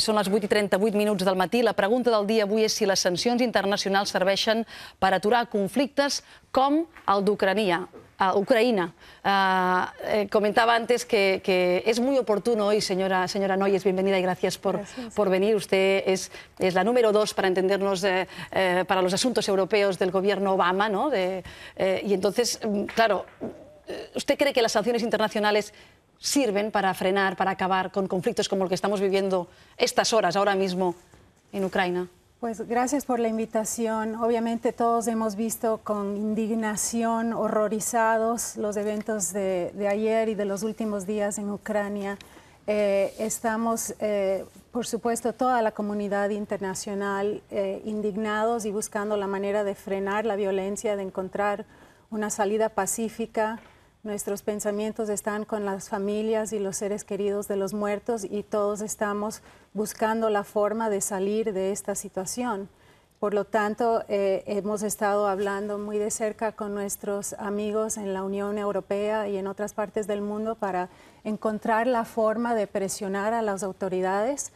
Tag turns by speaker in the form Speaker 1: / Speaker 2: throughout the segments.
Speaker 1: Són les 8 i 38 minuts del matí. La pregunta del dia avui és si les sancions internacionals serveixen per aturar conflictes com el d'Ucrania. a eh, Ucraïna. Uh, eh, eh, comentaba antes que, que, es muy oportuno hoy, señora, señora Noyes, bienvenida y gracias por, gracias. por venir. Usted es, es, la número dos para entendernos eh, eh, para los asuntos europeos del gobierno Obama, ¿no? De, y entonces, mm, claro, ¿usted cree que las sanciones internacionales sirven para frenar, para acabar con conflictos como el que estamos viviendo estas horas ahora mismo en Ucrania?
Speaker 2: Pues gracias por la invitación. Obviamente todos hemos visto con indignación, horrorizados, los eventos de, ayer y de los últimos días en Ucrania. Eh, estamos, eh, por supuesto, toda la comunidad internacional eh, indignados y buscando la manera de frenar la violencia, de encontrar una salida pacífica Nuestros pensamientos están con las familias y los seres queridos de los muertos y todos estamos buscando la forma de salir de esta situación. Por lo tanto, eh, hemos estado hablando muy de cerca con nuestros amigos en la Unión Europea y en otras partes del mundo para encontrar la forma de presionar a las autoridades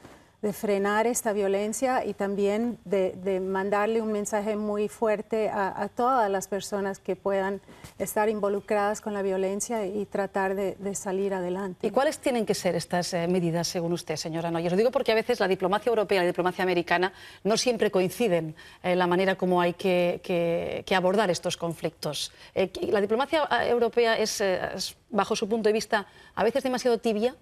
Speaker 2: de frenar esta violencia y también de, mandarle un mensaje muy fuerte a, todas las personas que puedan estar involucradas con la violencia y tratar
Speaker 1: de, salir adelante. ¿Y cuáles tienen que ser estas eh, medidas según usted, señora Noyes? Lo digo porque a veces la diplomacia europea y la diplomacia americana no siempre coinciden en eh, la manera como hay que, abordar estos conflictos. Eh, la diplomacia europea es, bajo su punto de vista, a veces demasiado tibia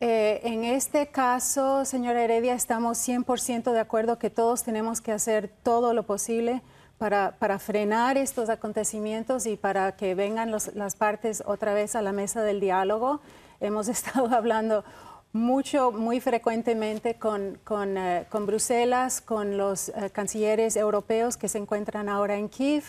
Speaker 1: eh, en este caso, señora
Speaker 2: Heredia, estamos 100% de acuerdo que todos tenemos que hacer todo lo posible para, frenar estos acontecimientos y para que vengan las partes otra vez a la mesa del diálogo. Hemos estado hablando mucho, muy frecuentemente con, eh, Bruselas, con los eh, cancilleres europeos que se encuentran ahora en Kiev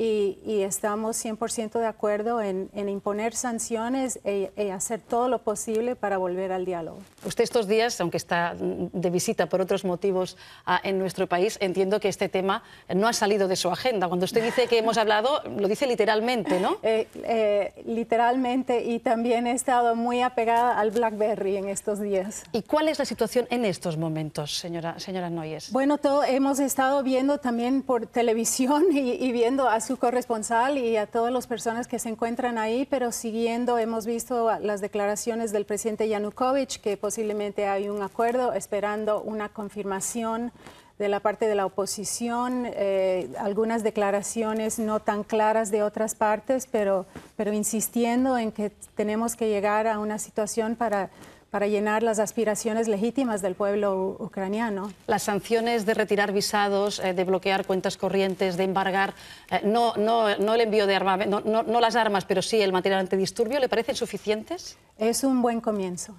Speaker 2: y, estamos 100% de acuerdo en, imponer sanciones
Speaker 1: y e, e hacer todo lo posible para volver al diálogo. Usted estos días, aunque está de visita por otros motivos ah, en nuestro país, entiendo que este tema no ha salido de su agenda. Cuando usted dice que hemos hablado, lo dice literalmente, ¿no?
Speaker 2: Eh, eh, literalmente y también he estado muy apegada al BlackBerry en estos días. ¿Y cuál es la situación en estos
Speaker 1: momentos, señora, señora Noyes?
Speaker 2: Bueno, todo, hemos estado viendo también por televisión y, viendo a su corresponsal y a todas las personas que se encuentran ahí, pero siguiendo hemos visto las declaraciones del presidente Yanukovych que posiblemente hay un acuerdo esperando una confirmación de la parte de la oposición, eh, algunas declaraciones no tan claras de otras partes, pero, pero insistiendo en que tenemos que llegar a una situación para para llenar las aspiraciones legítimas del
Speaker 1: pueblo ucraniano. Las sanciones de retirar visados, eh, de bloquear cuentas corrientes, de embargar, eh, no, no, no, el envío de armas, no las armas, pero sí el material antidisturbio, ¿le parecen suficientes? Es un buen comienzo.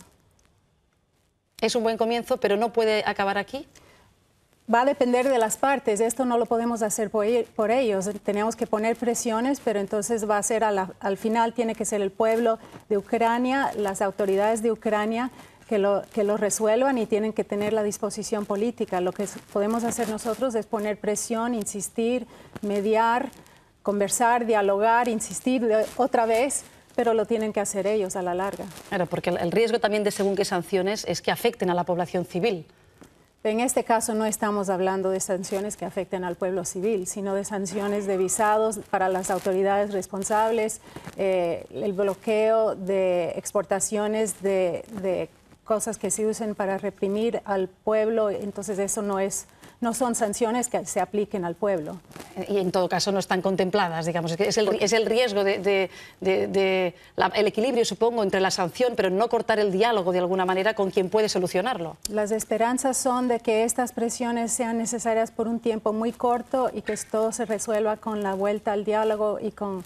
Speaker 1: Es un buen comienzo, pero no
Speaker 2: puede acabar aquí va a depender de las partes. Esto no lo podemos hacer por, ellos. Tenemos que poner presiones, pero entonces va a ser al final tiene que ser el pueblo de Ucrania, las autoridades de Ucrania que lo, resuelvan y tienen que tener la disposición política. Lo que podemos hacer nosotros es poner presión, insistir, mediar, conversar, dialogar, insistir otra vez pero lo tienen que
Speaker 1: hacer ellos a la larga. Claro, porque el riesgo también de según qué sanciones es que afecten a la población civil.
Speaker 2: En este caso no estamos hablando de sanciones que afecten al pueblo civil, sino de sanciones de visados para las autoridades responsables, eh, el bloqueo de exportaciones de, de cosas que se usen para reprimir al
Speaker 1: pueblo. Entonces eso no es no son sanciones que se apliquen al pueblo. Y en todo caso no están contempladas, digamos. Es el, es el riesgo de, el equilibrio, supongo, entre la sanción, pero no cortar el diálogo de alguna manera con quien puede solucionarlo.
Speaker 2: Las esperanzas son de que estas presiones sean necesarias por un tiempo muy corto y que todo se resuelva con la vuelta al diálogo y con,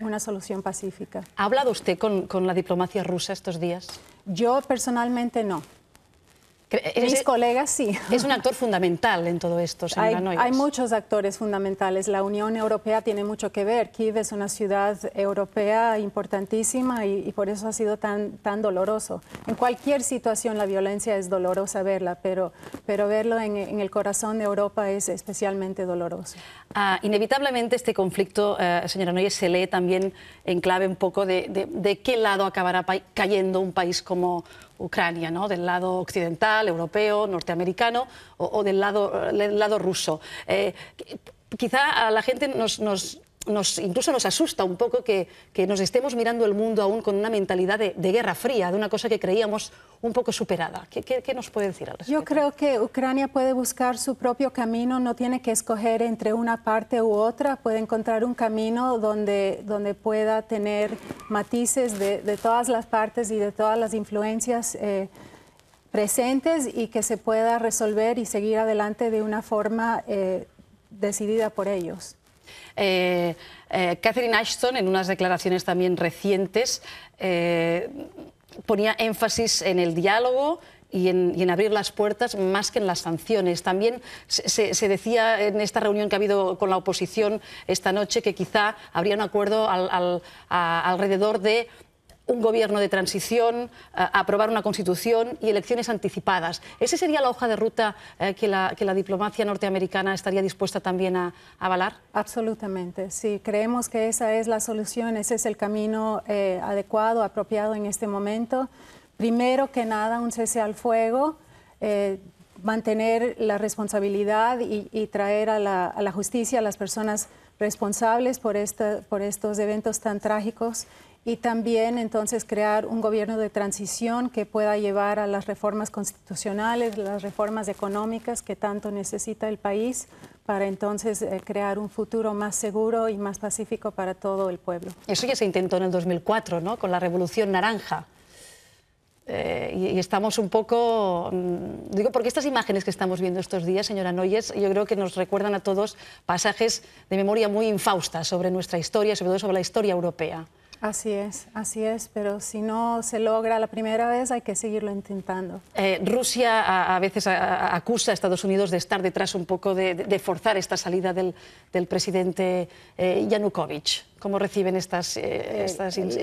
Speaker 2: una solución pacífica.
Speaker 1: ¿Ha hablado usted con la diplomacia rusa estos días? Yo personalmente no. Mis colegas, sí. Es un actor fundamental en todo esto, señora hay, Noyes. Hay
Speaker 2: muchos actores fundamentales. La Unión Europea tiene mucho que ver. Kiev es una ciudad europea importantísima y, por eso ha sido tan, tan doloroso. En cualquier situación la violencia es dolorosa verla, pero, pero verlo en, el corazón de Europa es especialmente doloroso.
Speaker 1: Ah, inevitablemente este conflicto, eh, señora Noyes, se lee también en clave un poco de, de, de qué lado acabará cayendo un país como, Ucrania, ¿no? del lado occidental, europeo, norteamericano o, del, lado, del lado ruso. Eh, quizá a la gente nos, nos nos, incluso nos asusta un poco que, nos estemos mirando el mundo aún con una mentalidad de, guerra fría, de una cosa que creíamos un poco superada. ¿Qué, nos puede decir al respecto?
Speaker 2: Yo creo que Ucrania puede buscar su propio camino, no tiene que escoger entre una parte u otra, puede encontrar un camino donde, donde pueda tener matices de, todas las partes y de todas las influencias. Eh, presentes y que se pueda resolver y seguir adelante de una forma eh, decidida por
Speaker 1: ellos. Eh, eh, Catherine Ashton, en unas declaraciones también recientes, eh, ponía énfasis en el diálogo, y en, abrir las puertas más que en las sanciones. También se, decía en esta reunión que ha habido con la oposición esta noche que quizá habría un acuerdo alrededor de un gobierno de transición, eh, aprobar una constitución y elecciones anticipadas. ¿Esa sería la hoja de ruta eh, que la, diplomacia norteamericana estaría dispuesta también a, avalar? Absolutamente, Si Creemos que esa es la solución, ese es el camino eh,
Speaker 2: adecuado, apropiado en este momento. Primero que nada, un cese al fuego. mantener la responsabilidad y, traer a la, justicia a las personas responsables por, por estos eventos tan trágicos y también entonces crear un gobierno de transición que pueda llevar a las reformas constitucionales, las reformas económicas que tanto necesita el país para entonces eh, crear
Speaker 1: un futuro más seguro y más pacífico para todo el pueblo. Eso ya se intentó en el 2004, ¿no? Con la Revolución Naranja. Eh, y, estamos un poco... Mm, digo, porque estas imágenes que estamos viendo estos días, señora Noyes, yo creo que nos recuerdan a todos pasajes de memoria muy infausta sobre nuestra historia, sobre todo sobre la historia europea.
Speaker 2: Así es, así es, pero si no se logra la primera vez hay que seguirlo intentando.
Speaker 1: Eh, Rusia a, veces acusa a Estados Unidos de estar detrás un poco de, forzar esta salida del, presidente eh, Yanukovych. ¿Cómo reciben estas, eh,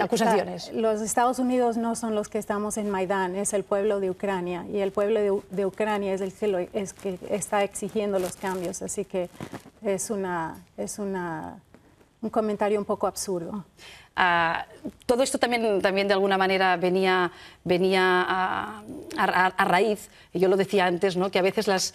Speaker 1: acusaciones?
Speaker 2: Los Estados Unidos no son los que estamos en Maidán, es el pueblo de Ucrania y el pueblo de, Ucrania es el que, que está exigiendo los cambios, así que es una...
Speaker 1: Es una un comentario un poco absurdo. Ah, todo esto también, también de alguna manera venía, venía a, raíz, y yo lo decía antes, ¿no? que a veces las,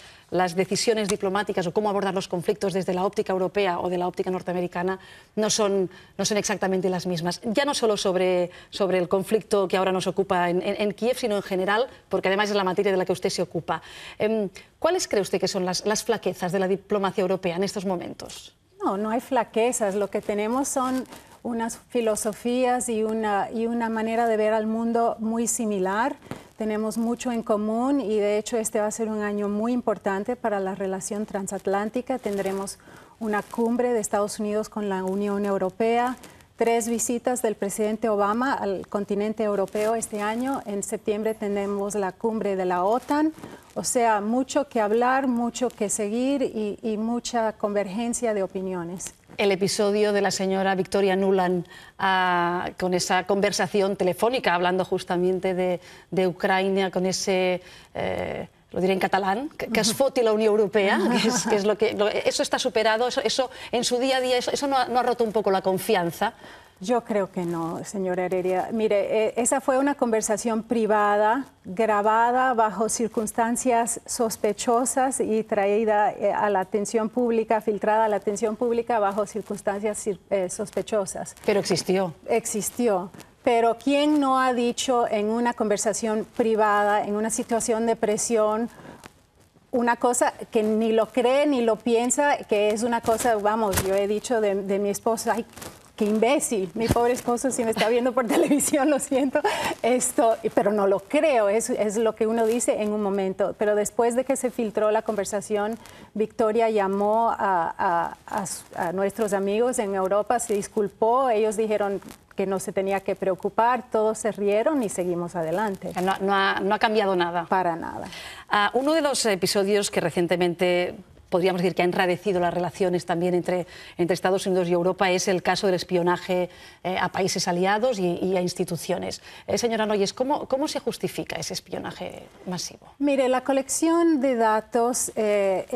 Speaker 1: decisiones diplomáticas o cómo abordar los conflictos desde la óptica europea o de la óptica norteamericana no son, no son exactamente las mismas. Ya no solo sobre, sobre el conflicto que ahora nos ocupa en, Kiev, sino en general, porque además es la materia de la que usted se ocupa. Em, ¿Cuáles cree usted que son las flaquezas de la diplomacia europea en estos momentos?
Speaker 2: No, no hay flaquezas. Lo que tenemos son unas filosofías y una, y una manera de ver al mundo muy similar. Tenemos mucho en común y de hecho este va a ser un año muy importante para la relación transatlántica. Tendremos una cumbre de Estados Unidos con la Unión Europea, tres visitas del presidente Obama al continente europeo este año. En septiembre tendremos la cumbre de la OTAN, o sea, mucho que hablar, mucho que seguir y, mucha convergencia de
Speaker 1: opiniones el episodio de la señora Victoria Nuland ah, con esa conversación telefónica hablando justamente de, Ucrania, con ese, eh, lo diré en catalán, que, que es foti la Unión Europea, que es, lo que, eso está superado, eso, en su día a día, eso, no, ha, roto un poco la confianza yo creo que no, señora Heredia.
Speaker 2: Mire, eh, esa fue una conversación privada, grabada bajo circunstancias sospechosas y traída eh, a la atención pública, filtrada a la atención pública bajo circunstancias eh, sospechosas.
Speaker 1: Pero existió.
Speaker 2: Existió. Pero ¿quién no ha dicho en una conversación privada, en una situación de presión, una cosa que ni lo cree ni lo piensa, que es una cosa, vamos, yo he dicho de, de mi esposa, ay, imbécil, mi pobre esposo si me está viendo por televisión, lo siento, esto, pero no lo creo, es, lo que uno dice en un momento. Pero después de que se filtró la conversación, Victoria llamó a, nuestros amigos en Europa, se disculpó, ellos dijeron, que no se tenía que preocupar,
Speaker 1: todos se rieron y seguimos adelante. No, ha, cambiado nada. Para nada. Ah, uno de los episodios que recientemente podríamos decir que ha enradecido las relaciones también entre, Estados Unidos y Europa es el caso del espionaje eh, a países aliados y, a instituciones. Eh, señora Noyes, ¿cómo, se justifica ese espionaje masivo?
Speaker 2: Mire, la colección de datos eh,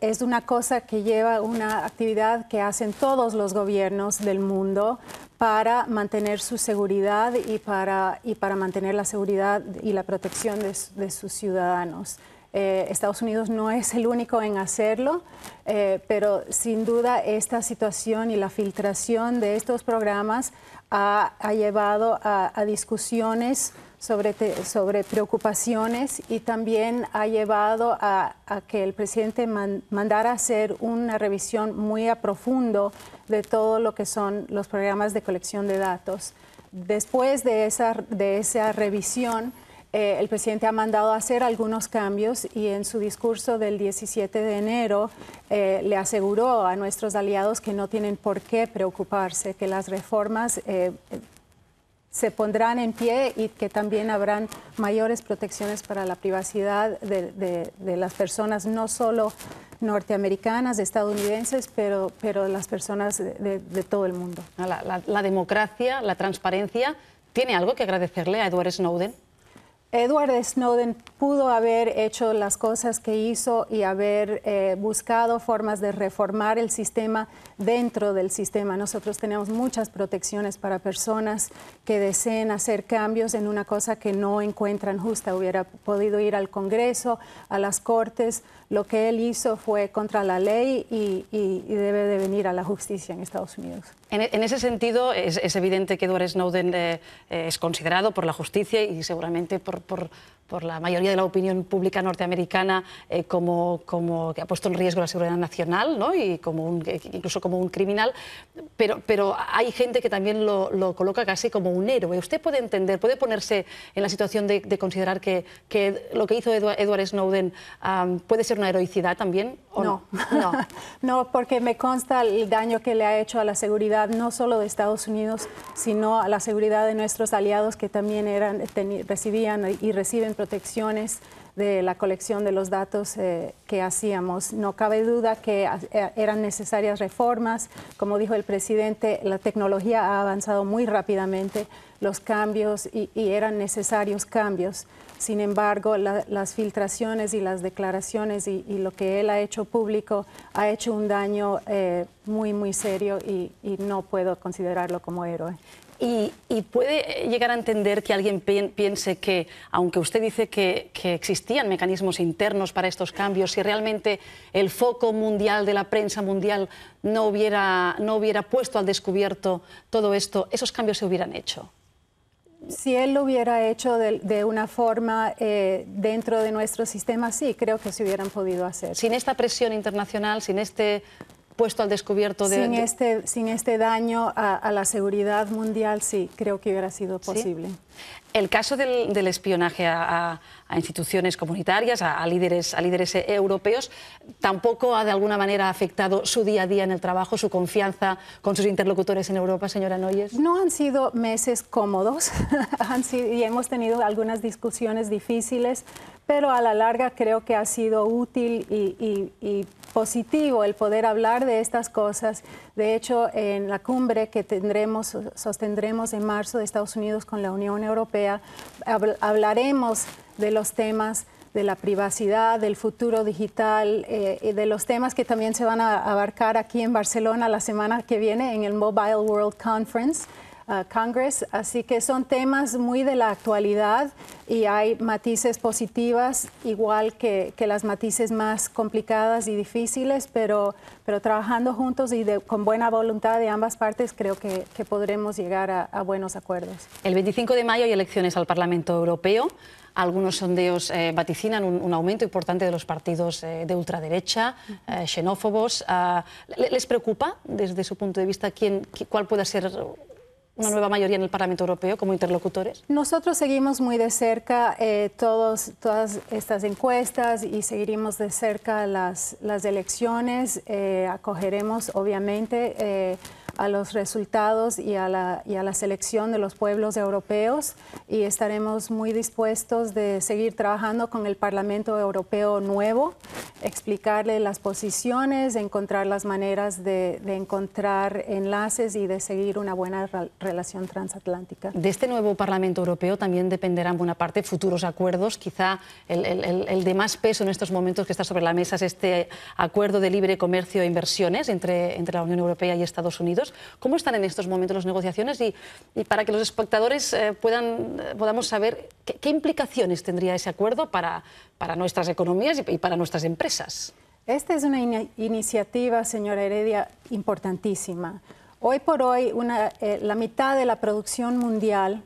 Speaker 2: es una cosa que lleva una actividad que hacen todos los gobiernos del mundo para mantener su seguridad y para, mantener la seguridad y la protección de sus ciudadanos. Eh, Estados Unidos no es el único en hacerlo, eh, pero sin duda esta situación y la filtración de estos programas ha, llevado a, discusiones sobre, sobre, preocupaciones y también ha llevado a, que el presidente mandara mandara hacer una revisión muy a profundo de todo lo que son los programas de colección de datos. Después de esa, de esa revisión, eh, el presidente ha mandado hacer algunos cambios y en su discurso del 17 de enero eh, le aseguró a nuestros aliados que no tienen por qué preocuparse, que las reformas eh, se pondrán en pie y que también habrán mayores protecciones para la privacidad de, las personas, no solo norteamericanas, estadounidenses,
Speaker 1: pero, pero las personas de, todo el mundo. la democracia, la transparencia, ¿tiene algo que agradecerle a Edward Snowden? Edward Snowden pudo
Speaker 2: haber hecho las cosas que hizo y haber eh, buscado formas de reformar el sistema dentro del sistema. Nosotros tenemos muchas protecciones para personas que deseen hacer cambios en una cosa que no encuentran justa. Hubiera podido ir al Congreso, a las Cortes. Lo que él hizo fue contra la ley y, debe de venir a la justicia en Estados Unidos.
Speaker 1: En, ese sentido, es, evidente que Edward Snowden eh, eh, es considerado por la justicia y seguramente por por, por la mayoría de la opinión pública norteamericana eh, como, como, que ha puesto en riesgo la seguridad nacional ¿no? y como un, eh, incluso como un criminal, pero, pero hay gente que también lo, coloca casi como un héroe. ¿Usted puede entender, puede ponerse en la situación de, considerar que, lo que hizo Edward, Snowden puede ser una heroicidad también? ¿o no, no, no. porque
Speaker 2: me consta el daño que le ha hecho a la seguridad no solo de Estados Unidos, sino a la seguridad de nuestros aliados que también eran, recibían y, reciben protecciones de la colección de los datos eh, que hacíamos. No cabe duda que ah, eh, eran necesarias reformas. Como dijo el presidente, la tecnología ha avanzado muy rápidamente, los cambios y, eran necesarios cambios. Sin embargo, las filtraciones y las declaraciones y, lo que él ha hecho público ha hecho un daño eh, muy, muy serio y no puedo considerarlo como héroe. Y,
Speaker 1: puede llegar a entender que alguien piense que, aunque usted dice que, existían mecanismos internos para estos cambios, si realmente el foco mundial de la prensa mundial no hubiera, no hubiera puesto al descubierto todo esto, esos cambios se hubieran hecho.
Speaker 2: Si él lo hubiera hecho de, una forma eh, dentro de nuestro
Speaker 1: sistema, sí, creo que se hubieran podido hacer. Sin esta presión internacional, sin este puesto al descubierto de... Sin
Speaker 2: este, sin este daño a, la seguridad mundial, sí, creo que
Speaker 1: hubiera sido posible. El caso del, espionaje a, instituciones comunitarias, a, líderes, a líderes europeos, tampoco ha de alguna manera afectado su día a día en el trabajo, su confianza con sus interlocutores en Europa, señora Noyes. No han sido meses
Speaker 2: cómodos y hemos tenido algunas discusiones difíciles, pero a la larga creo que ha sido útil y, y positivo el poder hablar de estas cosas. De hecho, en la cumbre que tendremos, sostendremos en marzo de Estados Unidos con la Unión Europea, Europea, hablaremos de los temas de la privacidad, del futuro digital, eh, y de los temas que también se van a abarcar aquí en Barcelona la semana que viene en el Mobile World Conference. Congress. Así que son temas muy de la actualidad y hay matices positivas, igual que, que las matices más complicadas y difíciles, pero, pero trabajando juntos y con buena voluntad de ambas partes creo que, podremos llegar a, buenos acuerdos.
Speaker 1: El 25 de mayo hay elecciones al Parlamento Europeo. Algunos sondeos eh, vaticinan un, aumento importante de los partidos eh, de ultraderecha, eh, xenófobos. Ah, ¿Les preocupa desde su punto de vista quién, cuál pueda ser una nueva mayoría en el Parlamento Europeo como interlocutores?
Speaker 2: Nosotros seguimos muy de cerca eh, todos, todas estas encuestas y seguiremos de cerca las, las elecciones. Eh, acogeremos, obviamente, eh, a los resultados y a, la, selección de los pueblos europeos y estaremos muy dispuestos de seguir trabajando con el Parlamento Europeo nuevo, explicarle las posiciones, encontrar las maneras de, encontrar enlaces y de seguir una buena relación transatlántica.
Speaker 1: De este nuevo Parlamento Europeo también dependerán buena parte futuros acuerdos, quizá el, de más peso en estos momentos que está sobre la mesa es este acuerdo de libre comercio e inversiones entre, entre la Unión Europea y Estados Unidos. ¿Cómo están en estos momentos las negociaciones? Y, para que los espectadores eh, puedan, eh, podamos saber qué, implicaciones tendría ese acuerdo para, para nuestras economías y, para nuestras empresas.
Speaker 2: Esta es una iniciativa, señora Heredia, importantísima. Hoy por hoy, una, eh, la mitad de la producción mundial,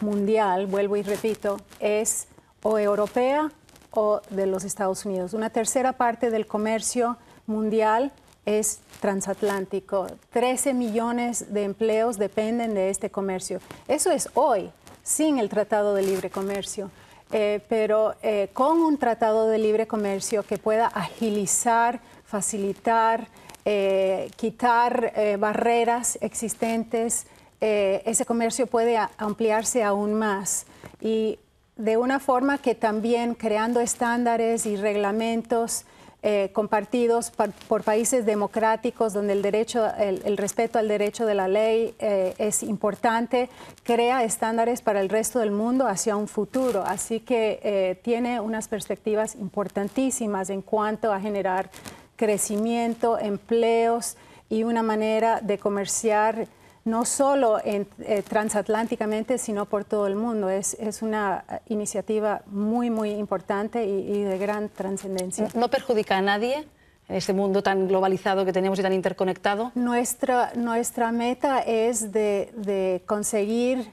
Speaker 2: mundial, vuelvo y repito, es o europea o de los Estados Unidos. Una tercera parte del comercio mundial es transatlántico. 13 millones de empleos dependen de este comercio. Eso es hoy, sin el Tratado de Libre Comercio. Eh, pero eh, con un tratado de libre comercio que pueda agilizar, facilitar, eh, quitar barreras existentes, ese comercio puede ampliarse aún más. Y de una forma que también creando estándares y reglamentos eh, compartidos por, países democráticos donde el, derecho, respeto al derecho de la ley eh, es importante, crea estándares para el resto del mundo hacia un futuro. Así que eh, tiene unas perspectivas importantísimas en cuanto a generar crecimiento, empleos y una manera de comerciar no solo en, eh, transatlánticamente, sino por todo el mundo. Es, es una iniciativa muy, muy importante y, de gran trascendencia. ¿No perjudica a nadie? en este mundo tan globalizado que tenemos y tan interconectado? Nuestra, nuestra meta es de, de conseguir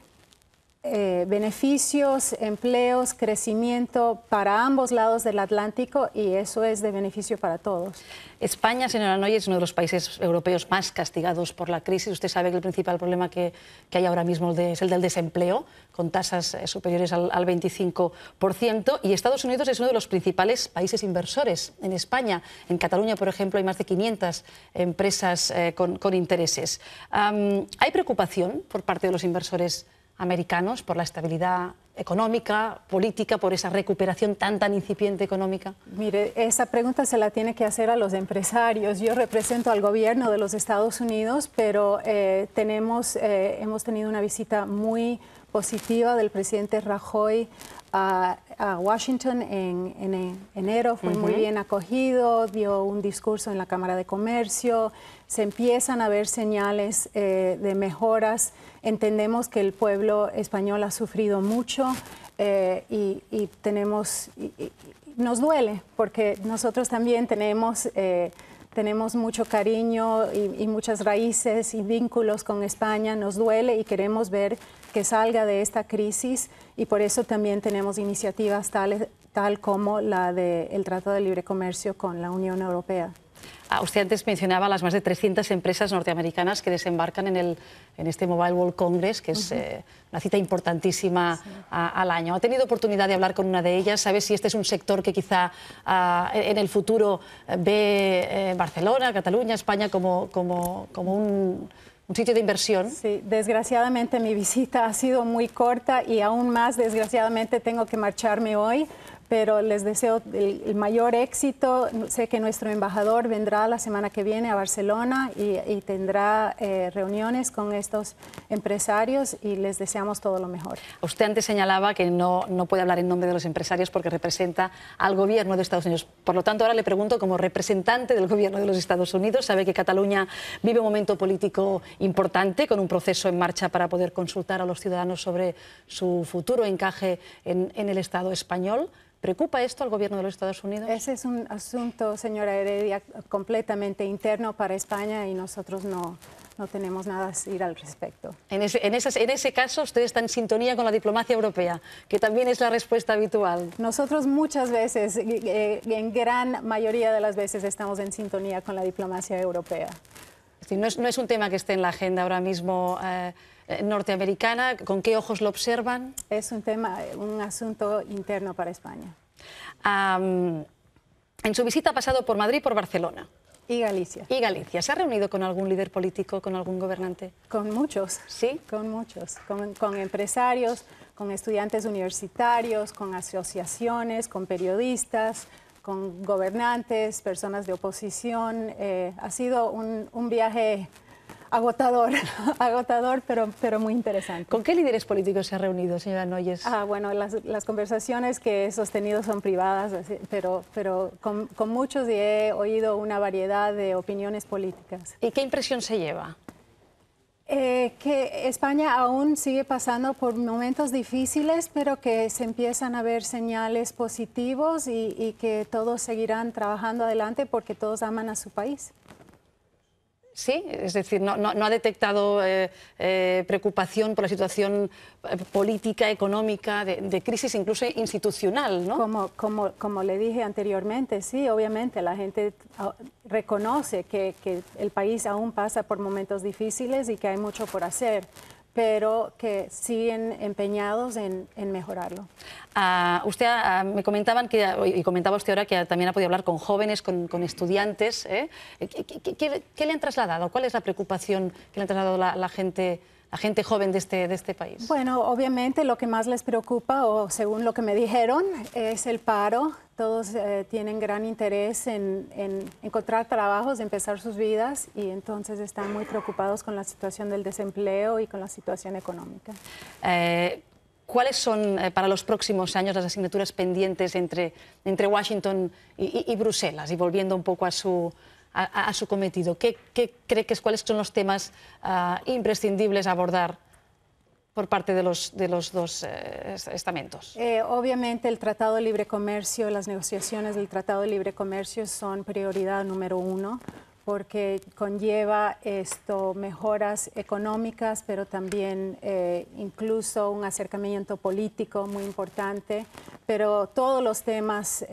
Speaker 2: eh, beneficios, empleos, crecimiento para ambos lados del Atlántico y eso es de beneficio para todos.
Speaker 1: España, señora Noy, es uno de los países europeos más castigados por la crisis. Usted sabe que el principal problema que, que hay ahora mismo es el del desempleo, con tasas eh, superiores al, al 25%, y Estados Unidos es uno de los principales países inversores en España. En Cataluña, por ejemplo, hay más de 500 empresas eh, con, con, intereses. ¿Hay preocupación por parte de los inversores? americanos por la estabilidad económica, política, por esa recuperación tan tan incipiente económica? Mire, esa pregunta se la tiene que hacer a los empresarios. Yo
Speaker 2: represento al gobierno de los Estados Unidos, pero eh, tenemos, eh, hemos tenido una visita muy positiva del presidente Rajoy a Washington en, enero, fue muy bien acogido, dio un discurso en la Cámara de Comercio, se empiezan a ver señales eh, de mejoras, entendemos que el pueblo español ha sufrido mucho eh, y, tenemos, nos duele porque nosotros también tenemos... Eh, tenemos mucho cariño y, muchas raíces y vínculos con España, nos duele y queremos ver que salga de esta crisis y por eso también tenemos iniciativas tales, tal como
Speaker 1: la del Trato Tratado de Libre Comercio con la
Speaker 2: Unión Europea.
Speaker 1: Usted antes mencionaba las más de 300 empresas norteamericanas que desembarcan en, el, en este Mobile World Congress, que es eh, una cita importantísima al año. ¿Ha tenido oportunidad de hablar con una de ellas? ¿Sabe si este es un sector que quizá ah, en el futuro eh, ve eh, Barcelona, Cataluña, España como, como, como un un sitio de inversión. Sí, desgraciadamente mi
Speaker 2: visita ha sido muy corta y aún más desgraciadamente tengo que marcharme hoy pero les deseo el, mayor éxito. Sé que nuestro embajador vendrá la semana que viene a Barcelona y, tendrá eh, reuniones con estos empresarios
Speaker 1: y les deseamos todo lo mejor. Usted antes señalaba que no, no puede hablar en nombre de los empresarios porque representa al gobierno de Estados Unidos. Por lo tanto, ahora le pregunto, como representante del gobierno de los Estados Unidos, sabe que Cataluña vive un momento político importante con un proceso en marcha para poder consultar a los ciudadanos sobre su futuro encaje en, en el Estado español. ¿Preocupa esto al gobierno de los Estados Unidos? Ese es un asunto, señora Heredia, completamente interno para España y nosotros no, no tenemos nada a decir al respecto. En ese, en, ese caso, usted está en sintonía con la diplomacia europea, que también es la respuesta habitual. Nosotros
Speaker 2: muchas veces, eh, en gran mayoría de las veces, estamos en sintonía con la diplomacia
Speaker 1: europea no es, un tema que esté en la agenda ahora mismo. Eh, eh, norteamericana, ¿con qué ojos lo observan? Es un tema, eh, un asunto interno para España. en su visita ha pasado por Madrid y por Barcelona. Y Galicia. Y Galicia. ¿Se ha reunido con algún líder político, con algún gobernante? Con muchos. ¿Sí? Con muchos.
Speaker 2: con empresarios, con estudiantes universitarios, con asociaciones, con periodistas, con gobernantes, personas de oposición. Eh, ha sido un, viaje agotador, agotador, pero, pero muy interesante. ¿Con qué líderes políticos se ha reunido, señora Noyes? Ah, bueno, las, conversaciones que he sostenido son privadas, pero, pero con, con muchos he oído una variedad de opiniones
Speaker 1: políticas. ¿Y qué impresión se lleva?
Speaker 2: Eh, que España aún sigue pasando por momentos difíciles, pero que se empiezan a ver señales positivos y que todos seguirán trabajando adelante porque todos aman a su país.
Speaker 1: ¿Sí? Es decir, no, ha detectado eh, eh, preocupación por la situación eh, política, económica, de, crisis incluso institucional, ¿no?
Speaker 2: Como, le dije anteriormente, sí, obviamente la gente ah, reconoce que, que el país aún pasa por momentos difíciles y que hay mucho por hacer pero que siguen empeñados en, mejorarlo.
Speaker 1: Ah, usted ah, me comentaban que, y comentaba usted ahora que también ha podido hablar con jóvenes, con, estudiantes. ¿eh? ¿Qué, le han trasladado? ¿Cuál es la preocupación que le han trasladado la gente? la gente joven de este, de este país?
Speaker 2: Bueno, obviamente lo que más les preocupa, o según lo que me dijeron, es el paro. Todos eh, tienen gran interés en, encontrar trabajos, empezar sus vidas y entonces están muy preocupados con la situación del desempleo y con la situación económica.
Speaker 1: Eh, ¿Cuáles son eh, para los próximos años las asignaturas pendientes entre, entre Washington y, Bruselas? Y volviendo un poco a su, a, su cometido? ¿Qué, ¿Qué, cree que cuáles son los temas ah, imprescindibles a abordar? por parte de los, de los dos eh, estamentos?
Speaker 2: Eh, obviamente el Tratado de Libre Comercio, las negociaciones del Tratado de Libre Comercio son prioridad número uno porque conlleva esto mejoras económicas, pero también eh, incluso un acercamiento político muy importante. Pero todos los temas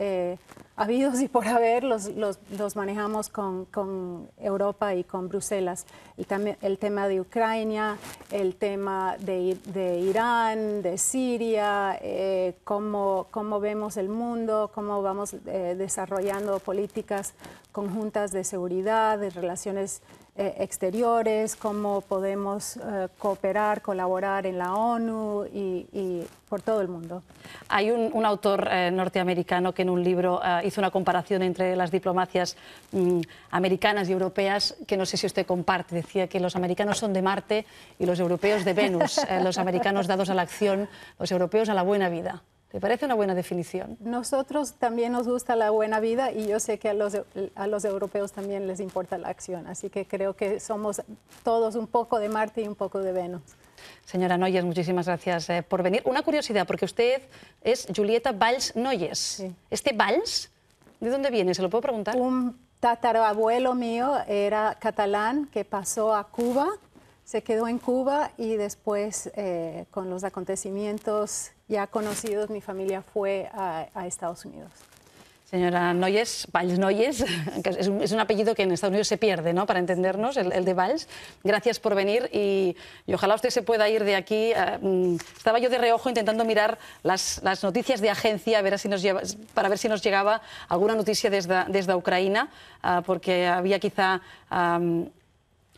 Speaker 2: habidos y por haber los, los, manejamos con, Europa y con Bruselas. El, el tema de Ucrania, el tema de, Irán, de Siria, eh, cómo, vemos el mundo, cómo vamos eh, desarrollando políticas conjuntas de seguridad, de relaciones eh, exteriores, cómo podemos eh, cooperar, colaborar en la ONU y, por todo el mundo.
Speaker 1: Hay un, autor eh, norteamericano que en un libro hizo una comparación entre las diplomacias mm, americanas y europeas que no sé si usted comparte. Decía que los americanos son de Marte y los europeos de Venus, los americanos dados a la acción, los europeos a la buena vida. ¿Te parece una buena definición?
Speaker 2: Nosotros también nos gusta la buena vida y yo sé que a los, a los europeos también les importa la acción, así que creo que somos todos un poco de Marte y un poco de Venus.
Speaker 1: Señora Noyes, muchísimas gracias eh, por venir. Una curiosidad, porque usted es Julieta Valls Noyes. ¿Este Valls de dónde viene? ¿Se lo puedo preguntar? Un
Speaker 2: tatarabuelo mío era catalán que pasó a Cuba se quedó en Cuba y después, eh, con los acontecimientos ya conocidos, mi familia fue a, Estados Unidos.
Speaker 1: Señora Noyes, Valls Noyes, que es un, apellido que en Estados Unidos se pierde, ¿no? Para entendernos, el, de Valls. Gracias por venir y, ojalá usted se pueda ir de aquí. Eh, mm, estaba yo de reojo intentando mirar las, noticias de agencia para ver si nos llegaba alguna noticia desde, desde Ucrania, ah, porque había quizá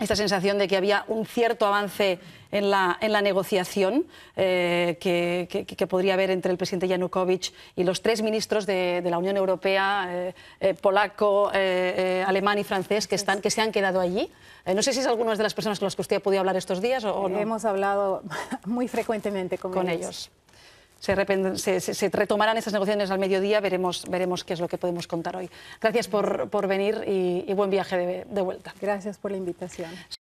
Speaker 1: esta sensación de que había un cierto avance en la, negociación eh, que, podría haber entre el presidente Yanukovych y los tres ministros de, la Unión Europea, eh, eh, polaco, alemán y francés, que, están, que se han quedado allí. no sé si es alguna de las personas con las que usted ha podido hablar estos días o, Hemos hablado muy frecuentemente con, con ellos se, se, retomarán esas negociaciones al mediodía, veremos, veremos qué es lo que podemos contar hoy. Gracias por, venir y, buen viaje de, de vuelta. Gracias por la invitación.